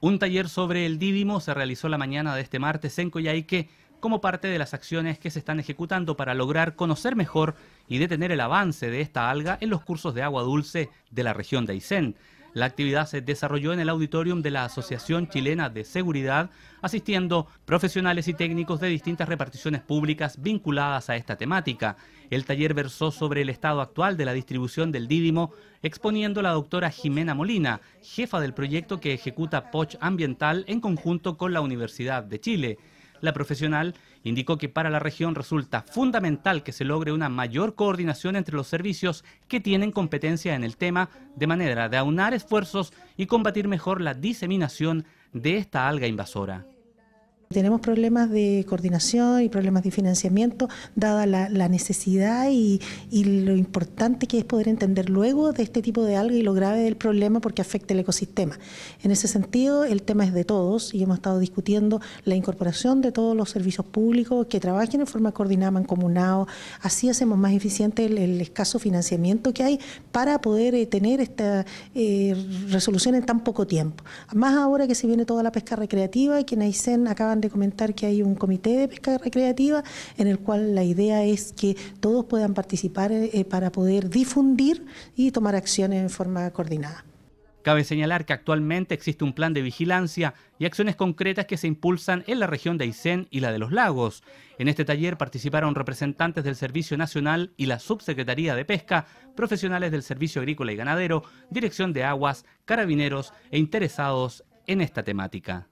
Un taller sobre el Dídimo se realizó la mañana de este martes en Coyhaique como parte de las acciones que se están ejecutando para lograr conocer mejor y detener el avance de esta alga en los cursos de agua dulce de la región de Aysén. La actividad se desarrolló en el auditorium de la Asociación Chilena de Seguridad, asistiendo profesionales y técnicos de distintas reparticiones públicas vinculadas a esta temática. El taller versó sobre el estado actual de la distribución del Dídimo, exponiendo la doctora Jimena Molina, jefa del proyecto que ejecuta Poch Ambiental en conjunto con la Universidad de Chile. La profesional indicó que para la región resulta fundamental que se logre una mayor coordinación entre los servicios que tienen competencia en el tema, de manera de aunar esfuerzos y combatir mejor la diseminación de esta alga invasora. Tenemos problemas de coordinación y problemas de financiamiento, dada la, necesidad y, lo importante que es poder entender luego de este tipo de algo y lo grave del problema porque afecta el ecosistema. En ese sentido, el tema es de todos y hemos estado discutiendo la incorporación de todos los servicios públicos que trabajen en forma coordinada, mancomunado. Así hacemos más eficiente el, escaso financiamiento que hay para poder eh, tener esta eh, resolución en tan poco tiempo. Más ahora que se viene toda la pesca recreativa y que Aysén acaban de comentar que hay un comité de pesca recreativa en el cual la idea es que todos puedan participar eh, eh, para poder difundir y tomar acciones en forma coordinada. Cabe señalar que actualmente existe un plan de vigilancia y acciones concretas que se impulsan en la región de Aysén y la de los lagos. En este taller participaron representantes del Servicio Nacional y la Subsecretaría de Pesca, profesionales del Servicio Agrícola y Ganadero, Dirección de Aguas, carabineros e interesados en esta temática.